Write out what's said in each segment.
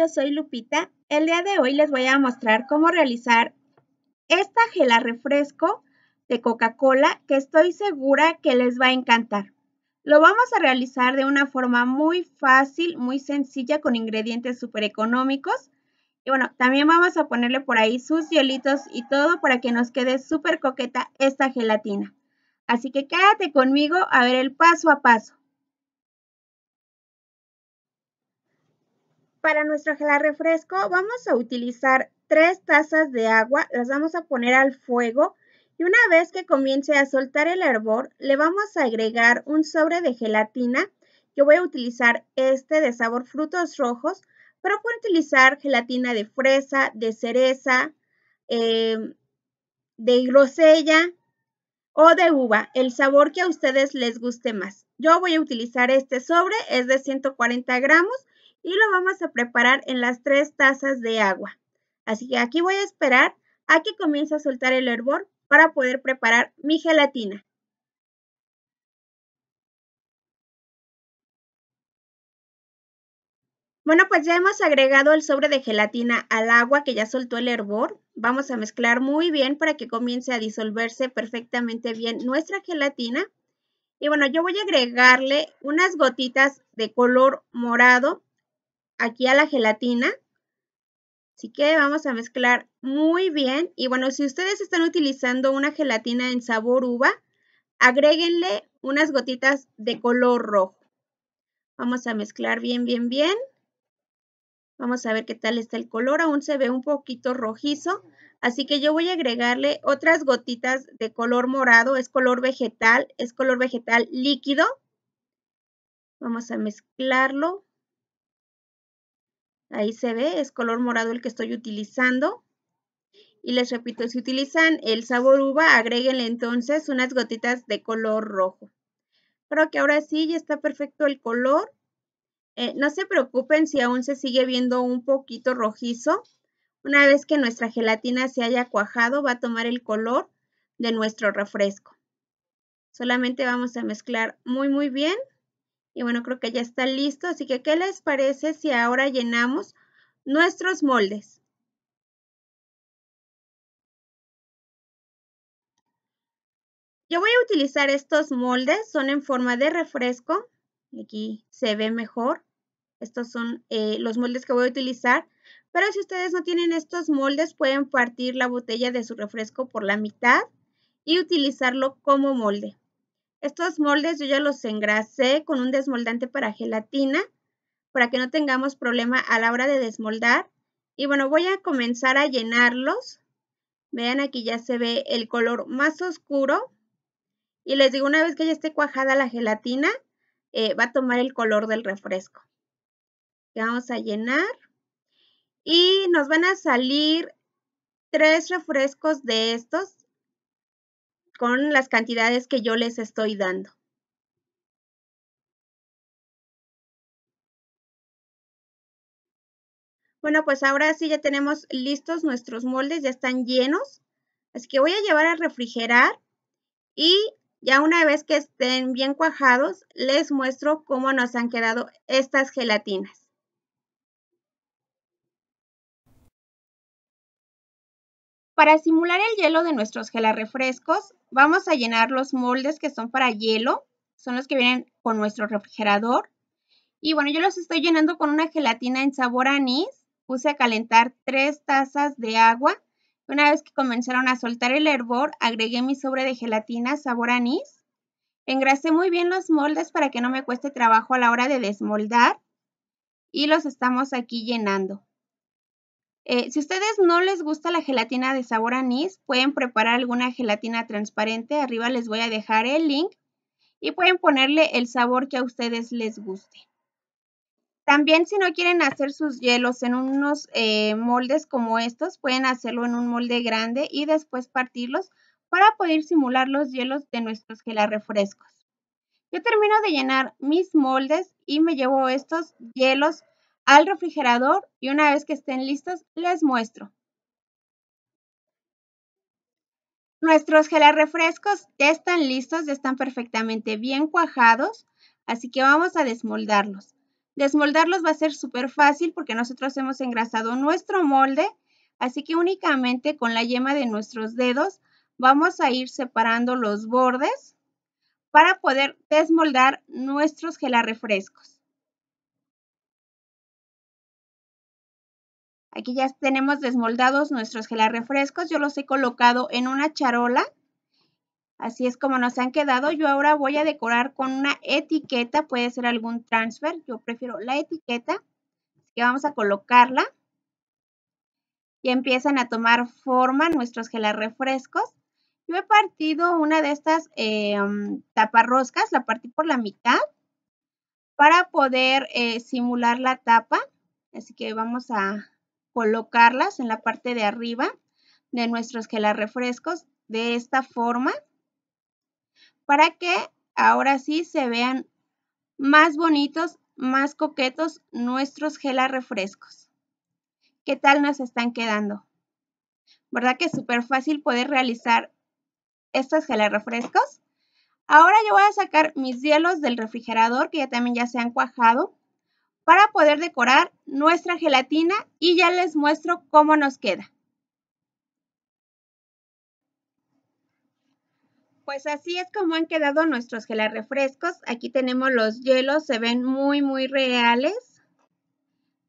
yo soy Lupita. El día de hoy les voy a mostrar cómo realizar esta gela refresco de Coca-Cola que estoy segura que les va a encantar. Lo vamos a realizar de una forma muy fácil, muy sencilla, con ingredientes súper económicos. Y bueno, también vamos a ponerle por ahí sus hielitos y todo para que nos quede súper coqueta esta gelatina. Así que quédate conmigo a ver el paso a paso. para nuestro gelar refresco vamos a utilizar tres tazas de agua, las vamos a poner al fuego y una vez que comience a soltar el hervor, le vamos a agregar un sobre de gelatina. Yo voy a utilizar este de sabor frutos rojos, pero pueden utilizar gelatina de fresa, de cereza, eh, de grosella o de uva, el sabor que a ustedes les guste más. Yo voy a utilizar este sobre, es de 140 gramos y lo vamos a preparar en las tres tazas de agua. Así que aquí voy a esperar a que comience a soltar el hervor para poder preparar mi gelatina. Bueno, pues ya hemos agregado el sobre de gelatina al agua que ya soltó el hervor. Vamos a mezclar muy bien para que comience a disolverse perfectamente bien nuestra gelatina. Y bueno, yo voy a agregarle unas gotitas de color morado aquí a la gelatina. Así que vamos a mezclar muy bien. Y bueno, si ustedes están utilizando una gelatina en sabor uva, agréguenle unas gotitas de color rojo. Vamos a mezclar bien, bien, bien. Vamos a ver qué tal está el color. Aún se ve un poquito rojizo. Así que yo voy a agregarle otras gotitas de color morado. Es color vegetal, es color vegetal líquido. Vamos a mezclarlo Ahí se ve, es color morado el que estoy utilizando. Y les repito, si utilizan el sabor uva, agréguenle entonces unas gotitas de color rojo. Creo que ahora sí ya está perfecto el color. Eh, no se preocupen si aún se sigue viendo un poquito rojizo. Una vez que nuestra gelatina se haya cuajado, va a tomar el color de nuestro refresco. Solamente vamos a mezclar muy muy bien. Y bueno, creo que ya está listo, así que ¿qué les parece si ahora llenamos nuestros moldes? Yo voy a utilizar estos moldes, son en forma de refresco. Aquí se ve mejor. Estos son eh, los moldes que voy a utilizar. Pero si ustedes no tienen estos moldes, pueden partir la botella de su refresco por la mitad y utilizarlo como molde. Estos moldes yo ya los engrasé con un desmoldante para gelatina para que no tengamos problema a la hora de desmoldar. Y bueno, voy a comenzar a llenarlos. Vean aquí ya se ve el color más oscuro. Y les digo, una vez que ya esté cuajada la gelatina, eh, va a tomar el color del refresco. vamos a llenar. Y nos van a salir tres refrescos de estos con las cantidades que yo les estoy dando. Bueno, pues ahora sí ya tenemos listos nuestros moldes, ya están llenos. Así que voy a llevar a refrigerar y ya una vez que estén bien cuajados, les muestro cómo nos han quedado estas gelatinas. Para simular el hielo de nuestros gelarrefrescos vamos a llenar los moldes que son para hielo, son los que vienen con nuestro refrigerador. Y bueno, yo los estoy llenando con una gelatina en sabor anís. Puse a calentar tres tazas de agua. Una vez que comenzaron a soltar el hervor, agregué mi sobre de gelatina sabor anís. Engrasé muy bien los moldes para que no me cueste trabajo a la hora de desmoldar. Y los estamos aquí llenando. Eh, si ustedes no les gusta la gelatina de sabor anís, pueden preparar alguna gelatina transparente. Arriba les voy a dejar el link y pueden ponerle el sabor que a ustedes les guste. También si no quieren hacer sus hielos en unos eh, moldes como estos, pueden hacerlo en un molde grande y después partirlos para poder simular los hielos de nuestros gelarefrescos. Yo termino de llenar mis moldes y me llevo estos hielos al refrigerador y una vez que estén listos les muestro. Nuestros gelarrefrescos ya están listos, ya están perfectamente bien cuajados, así que vamos a desmoldarlos. Desmoldarlos va a ser súper fácil porque nosotros hemos engrasado nuestro molde, así que únicamente con la yema de nuestros dedos vamos a ir separando los bordes para poder desmoldar nuestros gelarrefrescos. Aquí ya tenemos desmoldados nuestros gelarrefrescos. Yo los he colocado en una charola. Así es como nos han quedado. Yo ahora voy a decorar con una etiqueta. Puede ser algún transfer. Yo prefiero la etiqueta. Así que vamos a colocarla. Y empiezan a tomar forma nuestros gelarrefrescos. Yo he partido una de estas em, taparroscas. La partí por la mitad para poder eh, simular la tapa. Así que vamos a colocarlas en la parte de arriba de nuestros gelarrefrescos refrescos de esta forma para que ahora sí se vean más bonitos, más coquetos nuestros gelar refrescos. ¿Qué tal nos están quedando? ¿Verdad que es súper fácil poder realizar estos gelas refrescos? Ahora yo voy a sacar mis hielos del refrigerador que ya también ya se han cuajado poder decorar nuestra gelatina y ya les muestro cómo nos queda. Pues así es como han quedado nuestros gelarrefrescos. Aquí tenemos los hielos, se ven muy muy reales.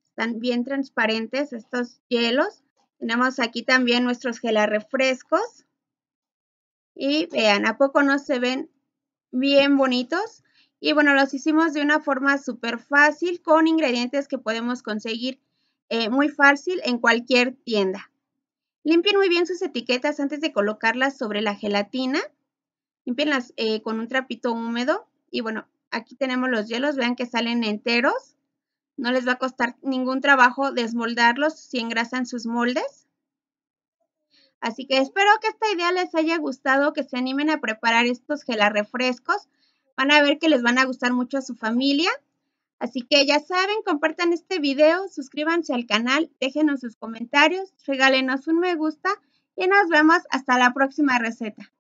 Están bien transparentes estos hielos. Tenemos aquí también nuestros gelarrefrescos. Y vean, ¿a poco no se ven bien bonitos? Y bueno, los hicimos de una forma súper fácil con ingredientes que podemos conseguir eh, muy fácil en cualquier tienda. Limpien muy bien sus etiquetas antes de colocarlas sobre la gelatina. Limpienlas eh, con un trapito húmedo. Y bueno, aquí tenemos los hielos, vean que salen enteros. No les va a costar ningún trabajo desmoldarlos si engrasan sus moldes. Así que espero que esta idea les haya gustado, que se animen a preparar estos gelarrefrescos refrescos Van a ver que les van a gustar mucho a su familia. Así que ya saben, compartan este video, suscríbanse al canal, déjenos sus comentarios, regálenos un me gusta y nos vemos hasta la próxima receta.